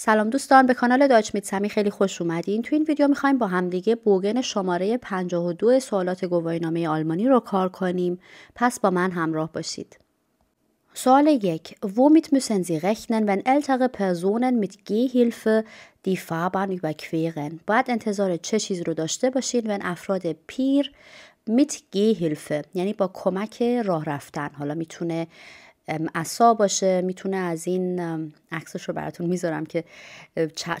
سلام دوستان به کانال داچ میتسمی خیلی خوش اومدین تو این ویدیو میخوایم با همدیگه بوگن شماره 52 سوالات گواهینامه آلمانی رو کار کنیم پس با من همراه باشید سوال یک Womit müssen Sie rechnen, wenn ältere Personen mit Gehhilfe die Fahrbahn überqueren? باید انتظار چه چیز رو داشته باشین ون افراد پیر میت Gehhilfe یعنی با کمک راه رفتن حالا میتونه عصا باشه میتونه از این عکسش رو براتون میذارم که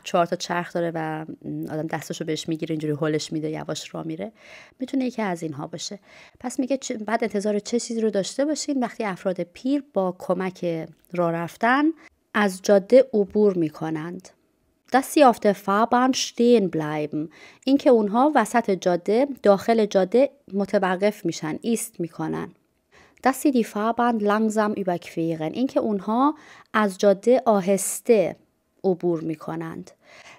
چهار تا چرخ داره و آدم دستش رو بهش میگیره اینجوری هلش میده یواش را میره میتونه یکی از اینها باشه پس میگه بعد انتظار چه چیزی رو داشته باشین وقتی افراد پیر با کمک راه رفتن از جاده عبور میکنند دستی sie auf der Fahrbahn stehen bleiben اینکه اونها وسط جاده داخل جاده متوقف میشن ایست میکنن دستی بند لنگزم überqueren اینکه اونها از جاده آهسته عبور می کنند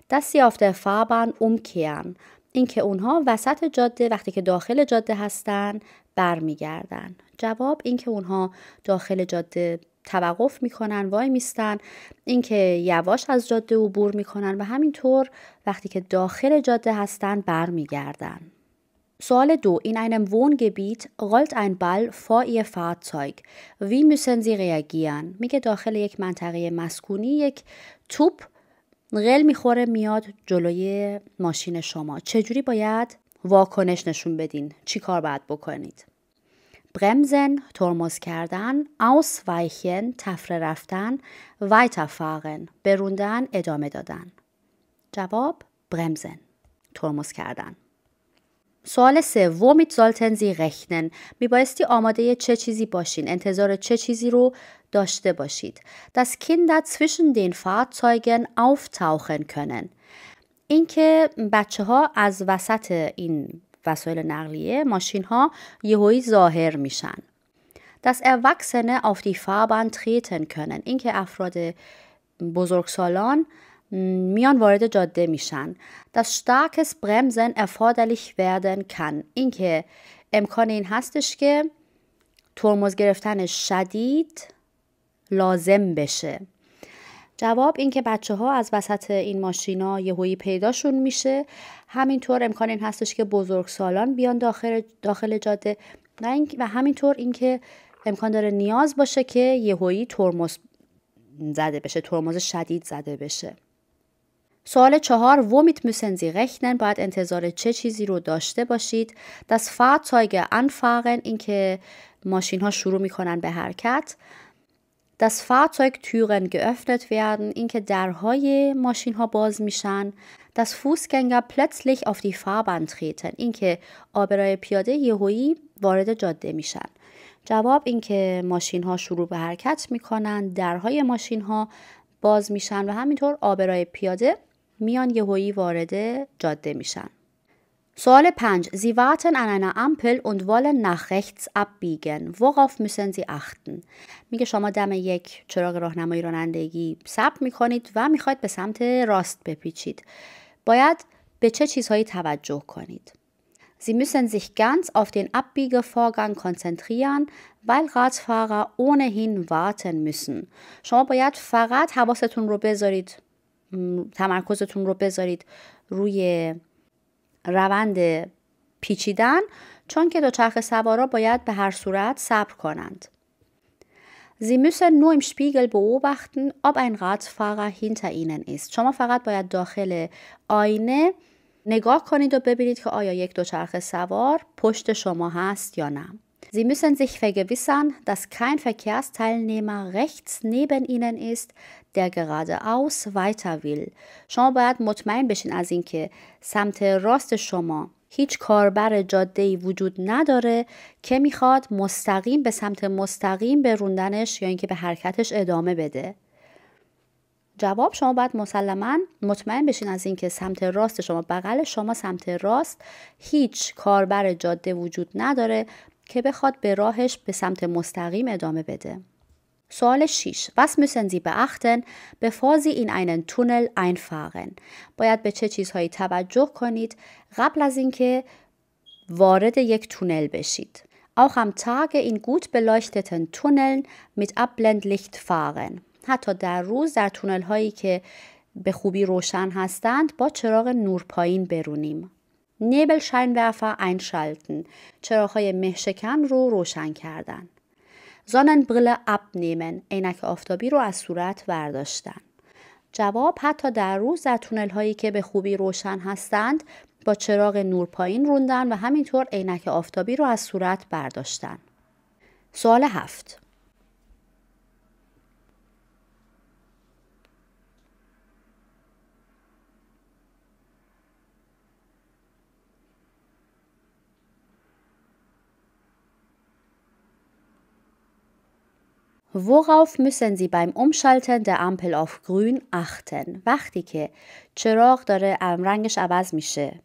دستی آفته فابند umkehren اینکه اونها وسط جاده وقتی که داخل جاده هستن برمیگردن جواب اینکه اونها داخل جاده توقف میکنن وای میستن اینکه یواش از جاده عبور میکنن و همینطور وقتی که داخل جاده هستن برمیگردن سوال in einem Wohngebiet rollt ein Ball vor ihr Fahrzeug. وی müssen sie reagieren؟ میگه داخل یک منطقه مسکونی یک توپ غل میخوره میاد جلوی ماشین شما. چجوری باید واکنش نشون بدین؟ چی کار باید بکنید؟ برمزن ترمز کردن ausweichen تفره رفتن تفاقن، بروندن ادامه دادن جواب برمزن ترمز کردن سوال Sie زالتن زالتنزی رخنن میبایستی آماده چه چیزی باشین انتظار چه چیزی رو داشته باشید dass Kinder zwischen den Fahrzeugen auftauchen können اینکه بچه ها از وسط این وسایل نقلیه ماشین ها یهویی ظاهر میشن dass Erwachsene auf die Fahrbahn treten können اینکه افراد بزرگسالان میان وارد جاده میشن das starkes Bremsen erforderlich werden اینکه امکان این هستش که ترمز گرفتن شدید لازم بشه جواب این که بچه ها از وسط این ماشینا یهویی پیداشون میشه همینطور امکان این هستش که بزرگ سالان بیان داخل, داخل جاده و, این و همینطور اینکه امکان داره نیاز باشه که یهویی ترمز زده بشه ترمز شدید زده بشه سوال چهار ومیت müssen Sie rechnen باید انتظار چه چیزی رو داشته باشید das Fahrzeug anfahren اینکه ماشین ها شروع میکنن به حرکت das Fahrzeug Türen geöffnet werden اینکه درهای ماشین ها باز میشن das Fußgänger plötzlich auf die Fahrbahn treten اینکه آبرای پیاده یهویی وارد جاده میشن جواب اینکه ماشین ها شروع به حرکت میکنن درهای ماشین ها باز میشن و همینطور آبرای پیاده میان یهویی وارد جاده میشن سوال پنج Sie warten an einer Ampel und wollen nach rechts abbiegen. Worauf müssen Sie achten? میگه شما دم یک چراغ راهنمایی رانندگی ثبت میکنید و میخواید به سمت راست بپیچید. باید به چه چیزهایی توجه کنید؟ Sie müssen sich ganz auf den Abbiegevorgang konzentrieren, weil Radfahrer ohnehin warten müssen. شما باید فقط حواستون رو بذارید تمرکزتون رو بذارید روی روند پیچیدن چون که دوچرخه سوارا باید به هر صورت صبر کنند. Sie müssen nur im Spiegel beobachten, ob ein Radfahrer hinter ihnen ist. شما فقط باید داخل آینه نگاه کنید و ببینید که آیا یک دوچرخه سوار پشت شما هست یا نه. Sie müssen sich vergewissern, dass kein Verkehrsteilnehmer rechts neben ihnen ist, der geradeaus weiter will شما باید مطمئن بشین از اینکه سمت راست شما هیچ کاربر جاده وجود نداره که میخواد مستقیم به سمت مستقیم به روندنش یا اینکه به حرکتش ادامه بده جواب شما باید مسلما مطمئن بشین از اینکه سمت راست شما بغل شما سمت راست هیچ کاربر جاده وجود نداره که بخواد به راهش به سمت مستقیم ادامه بده سوال 6. Was müssen Sie beachten, bevor Sie in einen Tunnel einfahren? باید به چه چیزهایی توجه کنید قبل از اینکه وارد یک تونل بشید. Auch am Tage in gut beleuchteten Tunneln mit Abblendlicht fahren. حتی در روز در تونل هایی که به خوبی روشن هستند با چراغ نور پایین برونیم. Nebelscheinwerfer einschalten. چراغ های مهشکن رو روشن کردن. بل abnehmen عینک آفتابی رو از صورت برداشتن جواب حتی در روز در تونل هایی که به خوبی روشن هستند با چراغ نور پایین روندن و همینطور عینک آفتابی رو از صورت برداشتن سوال هفت Worauf müssen Sie beim Umschalten der Ampel auf grün achten؟ وقتی که چراغ داره رنگش عوض میشه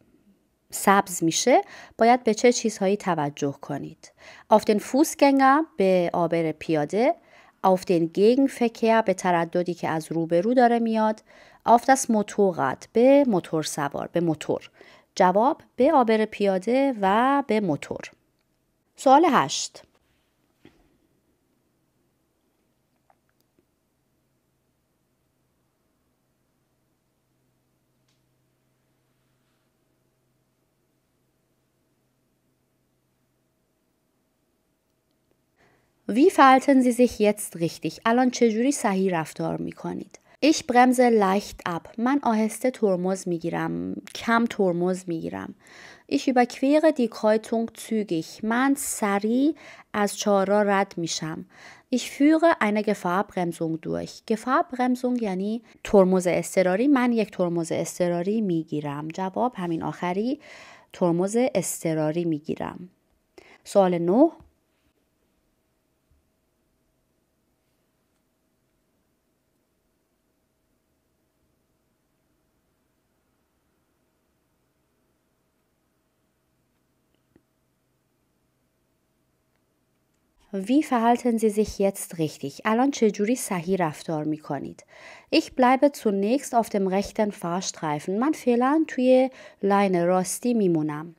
سبز میشه باید به چه چیزهایی توجه کنید؟ auf den Fußgänger به آبر پیاده auf den Gegenverkehr به ترددی که از روبرو داره میاد auf das Motorrad به موتور سوار به موتور جواب به عابر پیاده و به موتور سوال 8 Wie verhalten Sie sich jetzt richtig? الان چجوری صحیح رفتار می کنید؟ ich bremse leicht ab. من آهسته ترمز میگیرم. کم ترمز میگیرم. ich überquere die Kreuzung zügig. من سریع از چهارا رد میشم. Ich führe eine Gefahrbremsung durch. Gefahrbremsung یعنی ترمز اضطراری. من یک ترمز اضطراری میگیرم. جواب همین آخری ترمز اضطراری میگیرم. سوال 9 وی verhalten زی sich jetzt الان چجوری صحیح رفتار می کنید؟ من فعلا توی لاین راستی میمونم.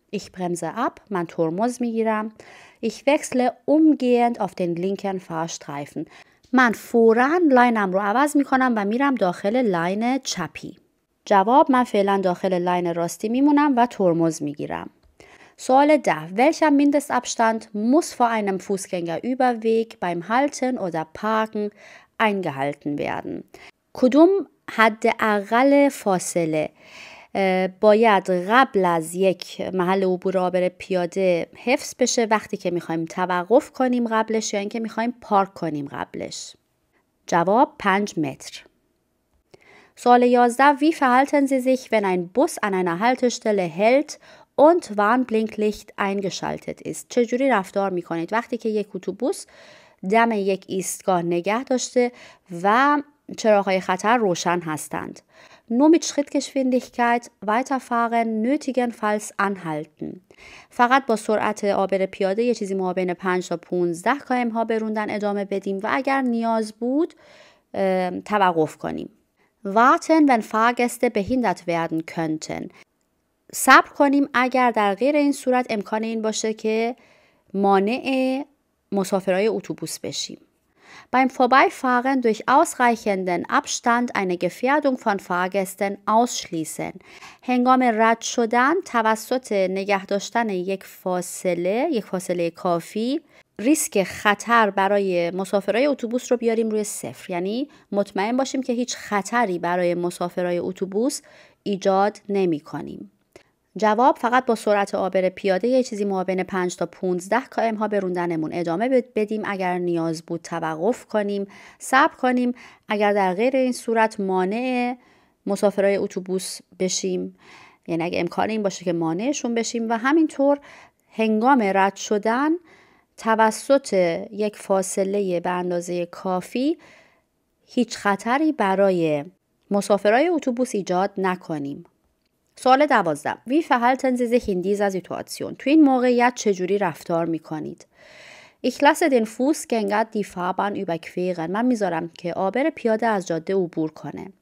من ترمز میگیرم. من فورا رو عوض میکنم و میرم داخل لاین چپی. جواب من فعلا داخل لاین راستی میمونم و ترمز میگیرم. Säule da. Welcher Mindestabstand muss vor einem Fußgängerüberweg beim Halten oder Parken eingehalten werden? کدوم حد اقل فاصله باید قبل از یک محل عبور عابر پیاده حفظ بشه وقتی که میخوایم توقف کنیم قبلش یا اینکه میخوایم پارک کنیم قبلش جواب 5 متر سال 11 wie verhalten Sie sich wenn ein Bus an einer Haltestelle hält und Warnblinklicht eingeschaltet ist چجوری رفتار میکنید وقتی که یک اتوبوس دم یک ایستگاه نگه داشته و چراغهای خطر روشن هستند Nur mit Schrittgeschwindigkeit weiterfahren nötigenfalls anhalten. فقط با سرعت آبر پیاده یه چیزی بین 5 تا 15 کم ها بروندن ادامه بدیم و اگر نیاز بود توقف کنیم. Warten, wenn Fahrgäste behindert werden könnten. صبر کنیم اگر در غیر این صورت امکان این باشه که مانع مسافرای اتوبوس بشیم Beim Vorbeifahren durch ausreichenden Abstand eine Gefährdung von Fahrgästen ausschließen. هنگام رد شدن توسط نگه داشتن یک فاصله، یک فاصله کافی، ریسک خطر برای مسافرای اتوبوس رو بیاریم روی صفر. یعنی مطمئن باشیم که هیچ خطری برای مسافرای اتوبوس ایجاد نمی کنیم. جواب فقط با سرعت عابر پیاده یه چیزی معابن 5 تا 15 کائم ها به ادامه بدیم اگر نیاز بود توقف کنیم صبر کنیم اگر در غیر این صورت مانع مسافرای اتوبوس بشیم یعنی اگر امکان این باشه که مانعشون بشیم و همینطور هنگام رد شدن توسط یک فاصله به اندازه کافی هیچ خطری برای مسافرای اتوبوس ایجاد نکنیم سوال دوازده وی فهلتن تنزیز هندیز از ایتواتسیون تو این موقعیت چجوری رفتار میکنید؟ Ich lasse den Fußgänger die Fahrbahn überqueren. من میذارم که آبر پیاده از جاده عبور کنه.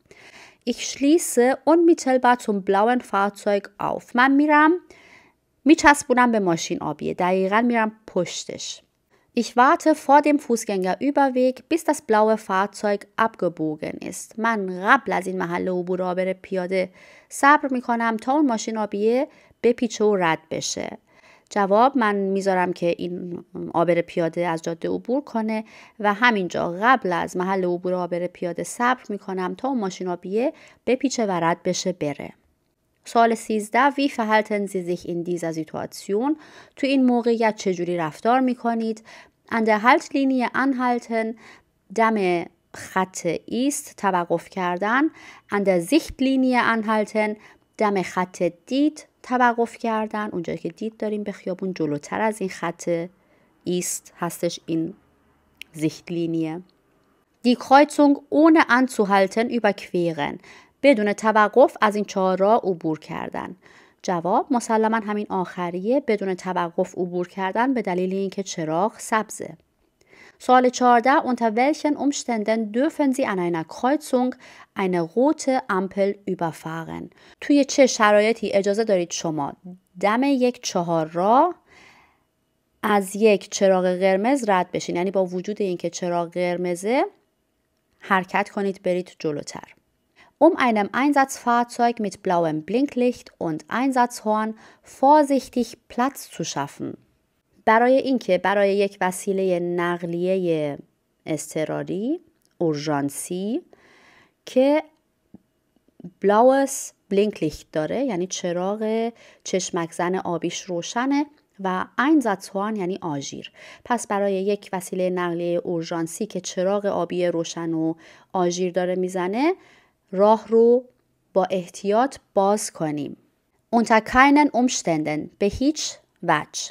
Ich schließe unmittelbar zum blauen Fahrzeug auf. من میرم میچسبونم به ماشین آبیه. دقیقا میرم پشتش. Ich warte vor dem Fußgängerüberweg, bis das blaue Fahrzeug abgebogen ist. من قبل از این محل عبور آبر پیاده صبر میکنم تا اون ماشین آبیه بپیچه و رد بشه. جواب من میذارم که این آبر پیاده از جاده عبور کنه و همینجا قبل از محل عبور آبر پیاده صبر میکنم تا اون ماشین آبیه بپیچه و رد بشه بره. سال 13 وی فهلتن زیزیخ این دیزا dieser تو این موقعیت چجوری رفتار میکنید an der Haltlinie anhalten دم خط ایست توقف کردن an زیخت Sichtlinie انحلتن، دم خط دید توقف کردن اونجا که دید داریم به خیابون جلوتر از این خط ایست هستش این زیخت دی زیختلینیه اون Kreuzung ohne هالتن überqueren. بدون توقف از این چهار راه عبور کردن جواب مسلما همین آخریه بدون توقف عبور کردن به دلیل اینکه چراغ سبزه سال 14 unter welchen Umständen dürfen Sie an einer Kreuzung eine rote Ampel überfahren? توی چه شرایطی اجازه دارید شما دم یک چهار را از یک چراغ قرمز رد بشین یعنی با وجود اینکه چراغ قرمزه حرکت کنید برید جلوتر um einem Einsatzfahrzeug mit blauem Blinklicht und Einsatzhorn vorsichtig Platz zu schaffen. برای اینکه برای یک وسیله نقلیه اضطراری اورژانسی که بلاوس بلینکلیخت داره یعنی چراغ چشمک زن آبیش روشنه و اینزاتوان یعنی آژیر پس برای یک وسیله نقلیه اورژانسی که چراغ آبی روشن و آژیر داره میزنه راه رو با احتیاط باز کنیم. Unter keinen Umständen, به هیچ وجه.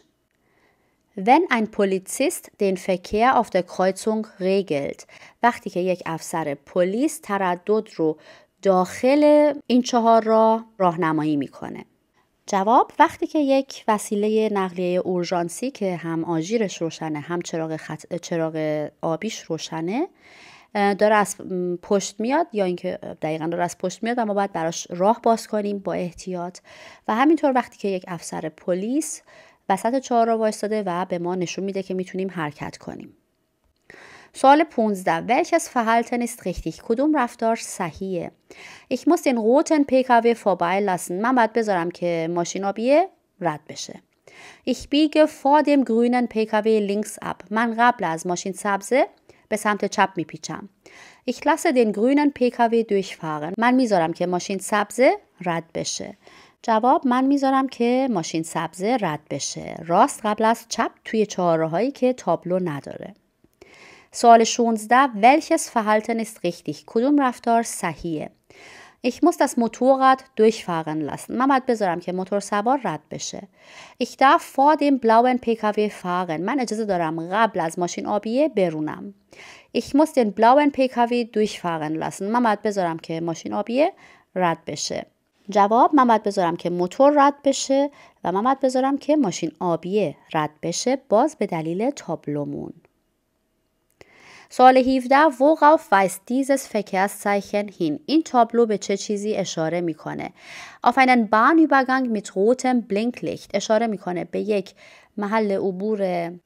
Wenn ein Polizist den Verkehr auf der Kreuzung regelt, وقتی که یک افسر پلیس تردد رو داخل این چهار راه راهنمایی میکنه. جواب وقتی که یک وسیله نقلیه اورژانسی که هم آژیرش روشنه هم چراغ, خط... چراغ آبیش روشنه داره از پشت میاد یا اینکه دقیقا داره از پشت میاد و ما باید براش راه باز کنیم با احتیاط و همینطور وقتی که یک افسر پلیس وسط چهار را وایستاده و به ما نشون میده که میتونیم حرکت کنیم سوال 15 welches Verhalten ist richtig کدوم رفتار صحیحه ich muss den roten PKW vorbeilassen من باید بذارم که ماشین آبیه رد بشه ich biege vor dem grünen PKW links ab من قبل از ماشین سبز به سمت چپ میپیچم ich lasse den grünen PKW durchfahren من میذارم که ماشین سبزه رد بشه جواب من میذارم که ماشین سبزه رد بشه راست قبل از چپ توی چهارراهایی که تابلو نداره سوال 16 welches Verhalten ist richtig کدوم رفتار صحیحه Ich muss das Motorrad durchfahren lassen. Mama hat bezaram ke motor savar rad beshe. Ich darf vor dem blauen PKW fahren. Man ejeze daram qabl az mashin abiye berunam. Ich muss den blauen PKW durchfahren lassen. Mama Mamad bezaram ke mashin abiye rad beshe. جواب من باید بذارم که موتور رد بشه و من باید بذارم که ماشین آبیه رد بشه باز به دلیل تابلومون. سال 17 وقاف وایس فکرست Verkehrszeichen هین. این تابلو به چه چیزی اشاره میکنه؟ auf einen Bahnübergang mit rotem Blinklicht اشاره میکنه به یک محل عبور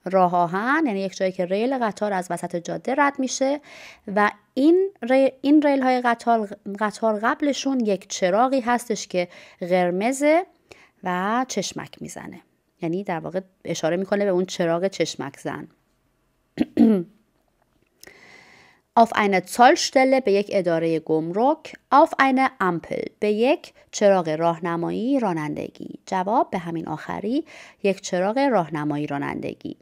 راه آهن یعنی یک جایی که ریل قطار از وسط جاده رد میشه و این ریل, این ریل های قطار, قبلشون یک چراغی هستش که قرمزه و چشمک میزنه یعنی در واقع اشاره میکنه به اون چراغ چشمک زن auf eine Zollstelle به یک اداره گمرک، auf eine Ampel به یک چراغ راهنمایی رانندگی. جواب به همین آخری یک چراغ راهنمایی رانندگی.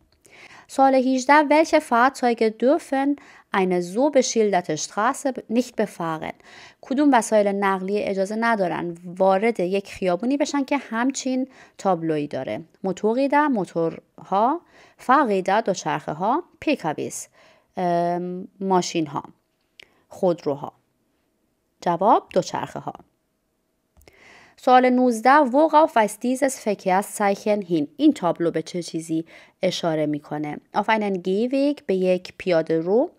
سال 18 welche Fahrzeuge dürfen eine so beschilderte Straße nicht befahren کدوم وسایل نقلیه اجازه ندارن وارد یک خیابونی بشن که همچین تابلوی داره موتوقیده موتورها فاقیدا دوچرخه ها پیکاویس ماشین ها خودروها جواب دوچرخه ها سوال 19 وقع از دیزس از هین این تابلو به چه چیزی اشاره میکنه اینن گیویگ به یک پیاده رو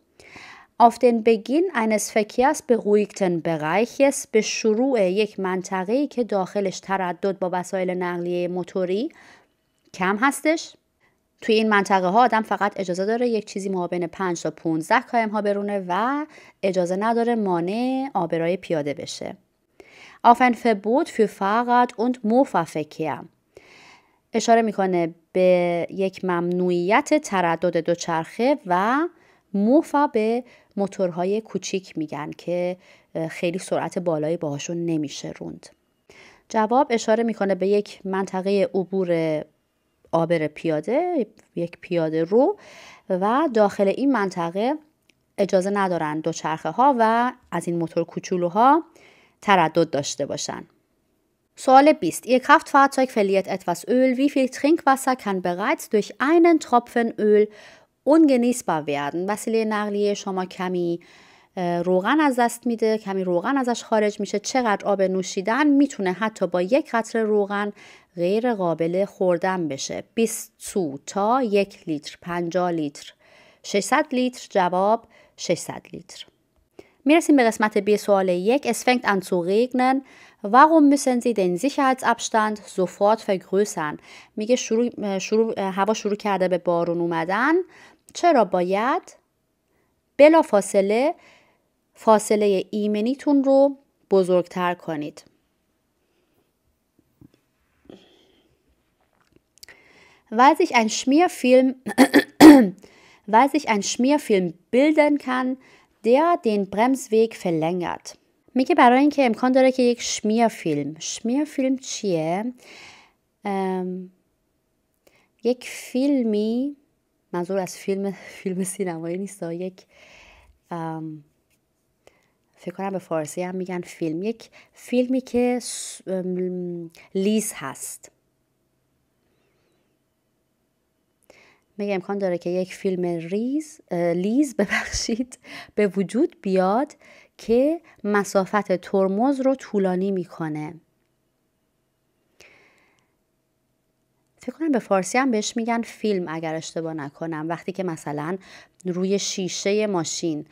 آفتن بگین Beginn eines Verkehrs به Bereiches به شروع یک منطقهی که داخلش تردد با وسایل نقلیه موتوری کم هستش توی این منطقه ها آدم فقط اجازه داره یک چیزی مابین 5 تا 15 کایم ها برونه و اجازه نداره مانع آبرای پیاده بشه. آفن ein Verbot für Fahrrad موفا اشاره میکنه به یک ممنوعیت تردد دوچرخه و موفا به موتورهای کوچیک میگن که خیلی سرعت بالایی باهاشون نمیشه روند. جواب اشاره میکنه به یک منطقه عبور آبر پیاده یک پیاده رو و داخل این منطقه اجازه ندارن دوچرخه ها و از این موتور کوچولوها تردد داشته باشن سوال 20. Ihr Kraftfahrzeug verliert etwas Öl. Wie viel Trinkwasser kann bereits durch einen Tropfen Öl با werden؟ وسیله نقلیه شما کمی روغن از دست میده کمی روغن ازش خارج میشه چقدر آب نوشیدن میتونه حتی با یک قطره روغن غیر قابل خوردن بشه 20 سو تا یک لیتر 50 لیتر 600 لیتر جواب 600 لیتر میرسیم به قسمت بی سوال یک اسفنگت ان زو zu Warum müssen Sie den Sicherheitsabstand sofort vergrößern? میگه شروع, شروع هوا شروع کرده به بارون اومدن چرا باید بلا فاصله فاصله ایمنیتون رو بزرگتر کنید weil sich ein Schmierfilm, weil sich ein Schmierfilm bilden kann, der den Bremsweg verlängert. میگه برای اینکه امکان داره که یک شمیر فیلم چیه؟ ام، یک فیلمی منظور از فیلم فیلم سینمایی نیست یک ام، فکر کنم به فارسی هم میگن فیلم یک فیلمی که لیز هست میگه امکان داره که یک فیلم ریز لیز ببخشید به وجود بیاد که مسافت ترمز رو طولانی میکنه فکر کنم به فارسی هم بهش میگن فیلم اگر اشتباه نکنم وقتی که مثلا روی شیشه ماشین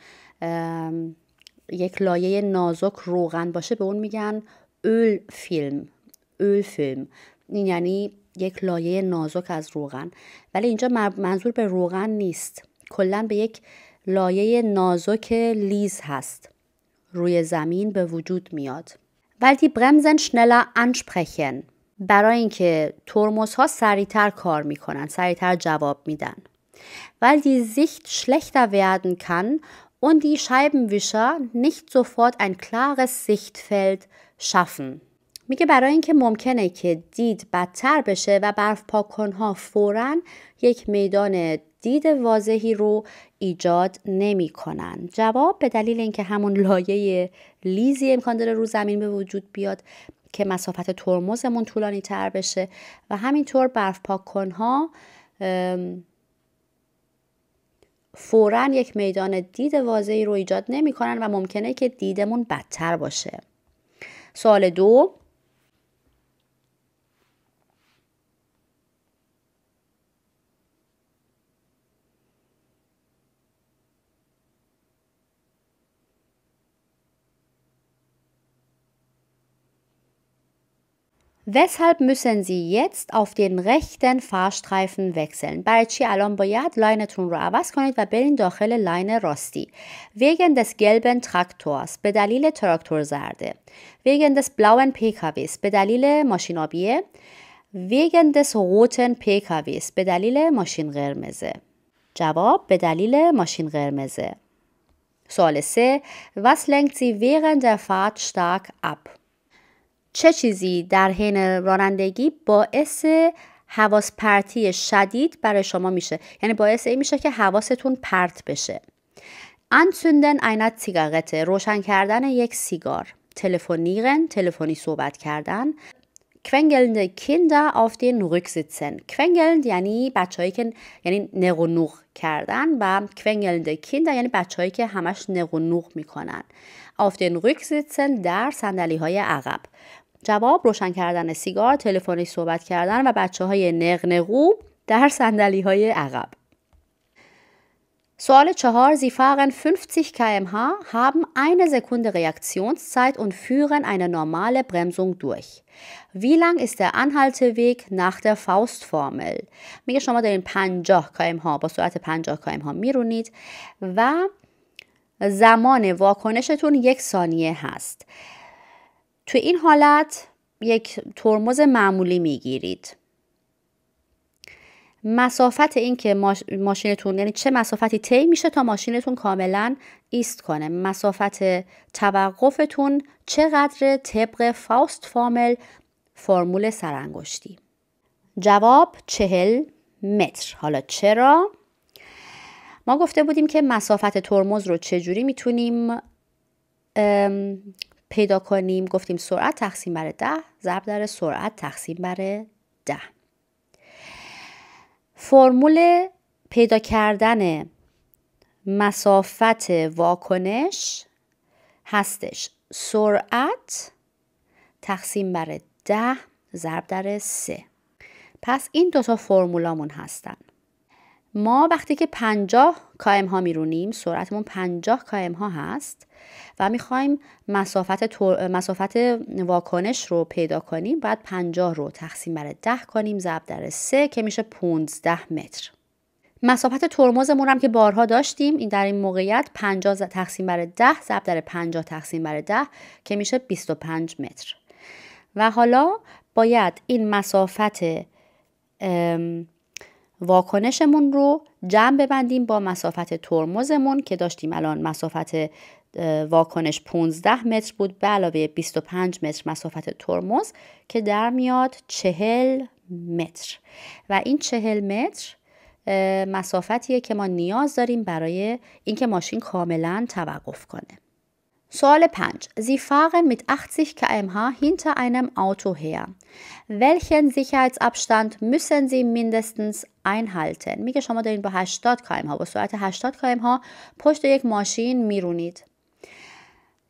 یک لایه نازک روغن باشه به اون میگن اول فیلم اول فیلم این یعنی یک لایه نازک از روغن ولی اینجا منظور به روغن نیست کلا به یک لایه نازک لیز هست روی زمین به وجود میاد ولی دی برمزن شنلا انشپرخن برای اینکه ترمز ها سریعتر کار میکنن سریعتر جواب میدن ولی دی زیخت schlechter werden kann und die Scheibenwischer nicht sofort ein klares Sichtfeld شفن. میگه برای اینکه ممکنه که دید بدتر بشه و برف پاکنها فورا یک میدان دید واضحی رو ایجاد نمی کنن. جواب به دلیل اینکه همون لایه لیزی امکان داره رو زمین به وجود بیاد که مسافت ترمزمون طولانی تر بشه و همینطور برف پاکن ها فورا یک میدان دید واضحی رو ایجاد نمی کنن و ممکنه که دیدمون بدتر باشه. سوال دو Weshalb müssen Sie jetzt auf den rechten Fahrstreifen wechseln? برای الان باید لاینتون رو عوض کنید و برین داخل Wegen des gelben Traktors به دلیل تراکتور Wegen des blauen PKWs به دلیل ماشین آبیه. Wegen des roten PKWs به دلیل ماشین قرمزه. جواب به دلیل ماشین Was lenkt Sie während der Fahrt stark ab? چه چیزی در حین رانندگی باعث حواس پرتی شدید برای شما میشه یعنی باعث این میشه که حواستون پرت بشه انتوندن اینت سیگارته روشن کردن یک سیگار تلفنیغن تلفنی صحبت کردن کونگلند Kinder auf den Rücksitzen. کونگلند یعنی هایی که یعنی نق و کردن و کونگلنده کیندا یعنی بچههایی که همش نق و میکنن. auf den Rücksitzen در صندلی های عقب. جواب روشن کردن سیگار تلفنی صحبت کردن و بچه های نقنقو در سندلی های عقب سوال چهار 50 50 این h haben eine و فیرن und führen eine normale Bremsung durch. است در انحالت ویگ نخ در فاست فارمل میگه شما دارین 50 کمه ها با سرعت 50 کمه ها میرونید و زمان واکنشتون یک ثانیه هست. تو این حالت یک ترمز معمولی میگیرید مسافت این که ماشینتون یعنی چه مسافتی طی میشه تا ماشینتون کاملا ایست کنه مسافت توقفتون چقدر طبق فاست فامل فرمول سرانگشتی جواب چهل متر حالا چرا ما گفته بودیم که مسافت ترمز رو چجوری میتونیم پیدا کنیم گفتیم سرعت تقسیم بر ده ضرب در سرعت تقسیم بر ده فرمول پیدا کردن مسافت واکنش هستش سرعت تقسیم بر ده ضرب در سه پس این دوتا فرمولامون هستن ما وقتی که 50 کم ها میرونیم سرعتمون 50 کم ها هست و میخوایم مسافت, مسافت واکنش رو پیدا کنیم باید 50 رو تقسیم بر 10 کنیم ضرب در 3 که میشه 15 متر مسافت ترمزمون هم که بارها داشتیم این در این موقعیت 50 تقسیم بر 10 ضرب در 50 تقسیم بر 10 که میشه 25 متر و حالا باید این مسافت واکنشمون رو جمع ببندیم با مسافت ترمزمون که داشتیم الان مسافت واکنش 15 متر بود به علاوه 25 متر مسافت ترمز که در میاد 40 متر و این 40 متر مسافتیه که ما نیاز داریم برای اینکه ماشین کاملا توقف کنه Säule 5. Sie fahren mit 80 km/h hinter einem Auto her. Welchen Sicherheitsabstand müssen Sie mindestens einhalten? میگه شما دارین با 80 km/h با سرعت 80 km/h پشت eine Maschine میرونید.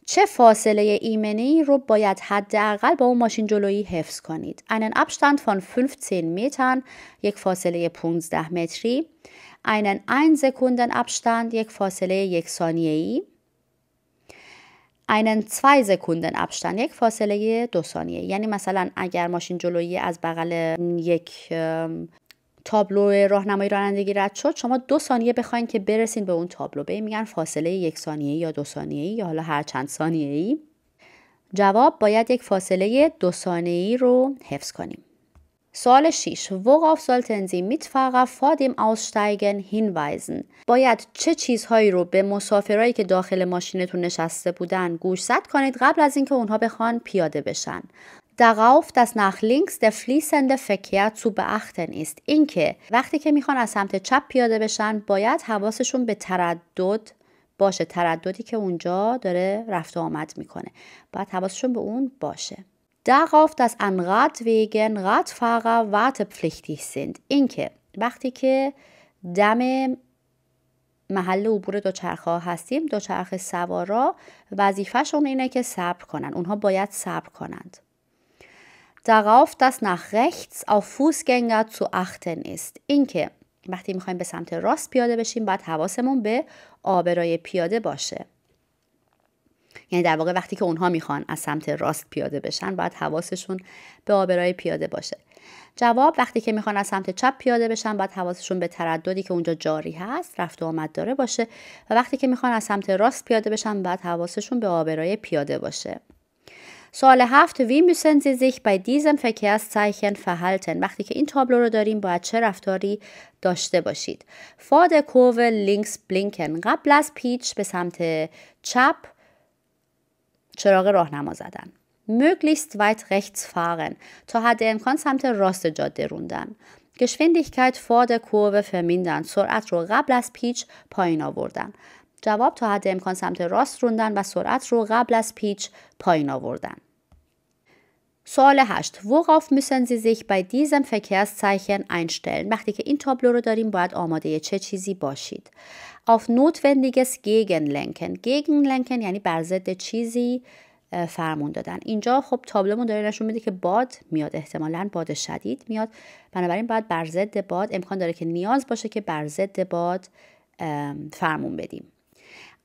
چه فاصله ایمنی رو باید حداقل با اون ماشین جلویی حفظ کنید؟ einen Abstand von 15 Metern, یک فاصله 15 متری, einen 1 Sekunden Abstand, یک فاصله یک ثانیه‌ای einen 2 ابشتن یک فاصله دو ثانیه یعنی مثلا اگر ماشین جلویی از بغل یک تابلو راهنمایی رانندگی رد شد شما دو ثانیه بخواین که برسین به اون تابلو به میگن فاصله یک ثانیه یا دو ثانیه یا حالا هر چند ثانیه ای جواب باید یک فاصله دو ثانیه رو حفظ کنیم سال 6. Worauf sollten Sie Mitfahrer vor dem Aussteigen hinweisen? باید چه چیزهایی رو به مسافرایی که داخل ماشینتون نشسته بودن گوشزد کنید قبل از اینکه اونها بخوان پیاده بشن. darauf, dass nach links der fließende Verkehr zu beachten ist. اینکه وقتی که میخوان از سمت چپ پیاده بشن باید حواسشون به تردد باشه ترددی که اونجا داره رفت و آمد میکنه باید حواسشون به اون باشه darauf, dass an Radwegen Radfahrer wartepflichtig sind. inke وقتی که دم محل عبور دوچرخه ها هستیم دوچرخه سوارا وظیفهشون اینه که صبر کنن اونها باید صبر کنند darauf, dass nach rechts auf Fußgänger zu achten ist. اینکه وقتی میخوایم به سمت راست پیاده بشیم باید حواسمون به آبرای پیاده باشه. یعنی در واقع وقتی که اونها میخوان از سمت راست پیاده بشن باید حواسشون به آبرای پیاده باشه جواب وقتی که میخوان از سمت چپ پیاده بشن باید حواسشون به ترددی که اونجا جاری هست رفت و آمد داره باشه و وقتی که میخوان از سمت راست پیاده بشن باید حواسشون به آبرای پیاده باشه سال هفت وی müssen Sie sich bei diesem Verkehrszeichen verhalten وقتی که این تابلو رو داریم باید چه رفتاری داشته باشید فاد کوو لینکس بلینکن قبل از پیچ به سمت چپ چراغ راهنما زدن möglichst weit rechts fahren تا حد امکان سمت راست جاده روندن Geschwindigkeit vor der Kurve vermindern سرعت رو قبل از پیچ پایین آوردن جواب تا حد امکان سمت راست روندن و سرعت رو قبل از پیچ پایین آوردن سوال وقاف worauf müssen Sie sich bei diesem Verkehrszeichen einstellen وقتی که این تابلو رو داریم باید آماده چه چیزی باشید گیگن لنکن گیگن لنکن یعنی بر ضد چیزی فرمون دادن اینجا خب تابلومون داره نشون میده که باد میاد احتمالا باد شدید میاد بنابراین باید بر ضد باد امکان داره که نیاز باشه که بر ضد باد فرمون بدیم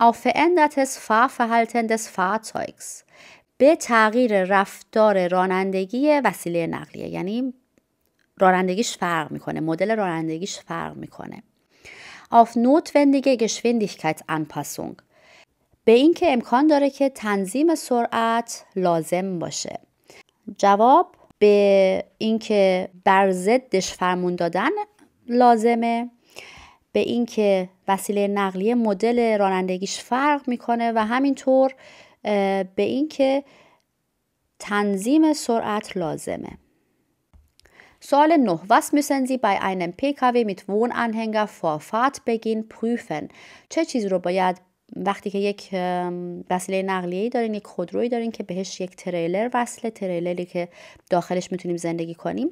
auf verändertes Fahrverhalten des Fahrzeugs به تغییر رفتار رانندگی وسیله نقلیه یعنی رانندگیش فرق میکنه مدل رانندگیش فرق میکنه auf notwendige Geschwindigkeitsanpassung به اینکه امکان داره که تنظیم سرعت لازم باشه جواب به اینکه بر ضدش فرمون دادن لازمه به اینکه وسیله نقلیه مدل رانندگیش فرق میکنه و همینطور به اینکه تنظیم سرعت لازمه سوال 9. Was müssen Sie bei einem PKW mit Wohnanhänger vor prüfen? چه چیز رو باید وقتی که یک وسیله نقلیه‌ای دارین یک خودرویی دارین که بهش یک تریلر وصله تریلری که داخلش میتونیم زندگی کنیم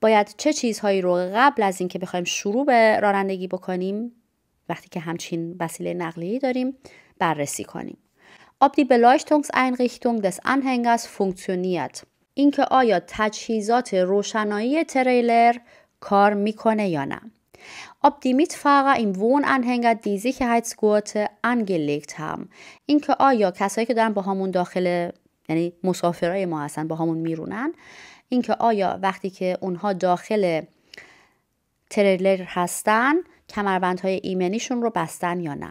باید چه چیزهایی رو قبل از اینکه بخوایم شروع به رانندگی بکنیم وقتی که همچین وسیله نقلیه‌ای داریم بررسی کنیم ob die beleuchtungseinrichtung des anhängers funktioniert. اینکه آیا تجهیزات روشنایی تریلر کار میکنه یا نه. Ob die Mitfahrer im Wohnanhänger die Sicherheitsgurte angelegt haben. اینکه آیا کسایی که دارن با همون داخل یعنی مسافرای ما هستن با همون میرونن اینکه آیا وقتی که اونها داخل تریلر هستن کمربندهای ایمنیشون رو بستن یا نه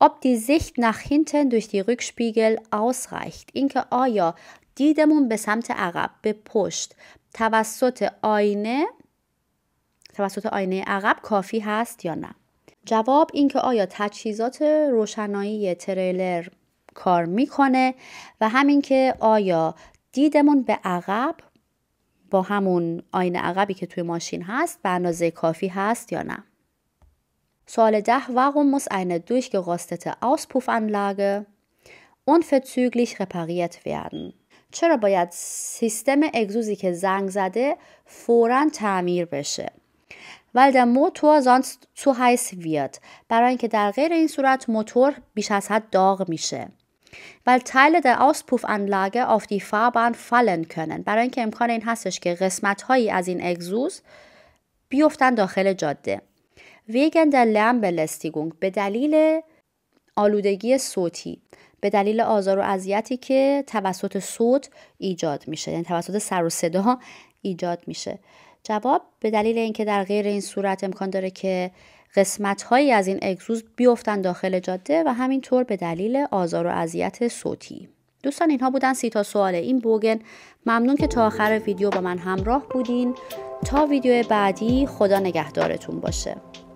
ob die Sicht nach hinten durch die Rückspiegel ausreicht. اینکه آیا دیدمون به سمت عقب بپشت توسط آینه توسط آینه عقب کافی هست یا نه جواب اینکه آیا تجهیزات روشنایی تریلر کار میکنه و همین که آیا دیدمون به عقب با همون آینه عقبی که توی ماشین هست به اندازه کافی هست یا نه Dach, warum muss eine durchgerostete Auspuffanlage unverzüglich repariert werden. چرا باید سیستم اگزوزی که زنگ زده فورا تعمیر بشه ولی در موتور زانست تو هیس ویرد برای اینکه در غیر این صورت موتور بیش از حد داغ میشه تایل در آسپوف انلاگه آف دی فابان فلن کنن برای اینکه امکان این هستش که قسمت هایی از این اگزوز بیفتن داخل جاده wegen در Lärmbelästigung به دلیل آلودگی صوتی به دلیل آزار و اذیتی که توسط صوت ایجاد میشه یعنی توسط سر و صدا ایجاد میشه جواب به دلیل اینکه در غیر این صورت امکان داره که قسمت هایی از این اگزوز بیفتن داخل جاده و همینطور به دلیل آزار و اذیت صوتی دوستان اینها بودن سی تا سوال این بوگن ممنون که تا آخر ویدیو با من همراه بودین تا ویدیو بعدی خدا نگهدارتون باشه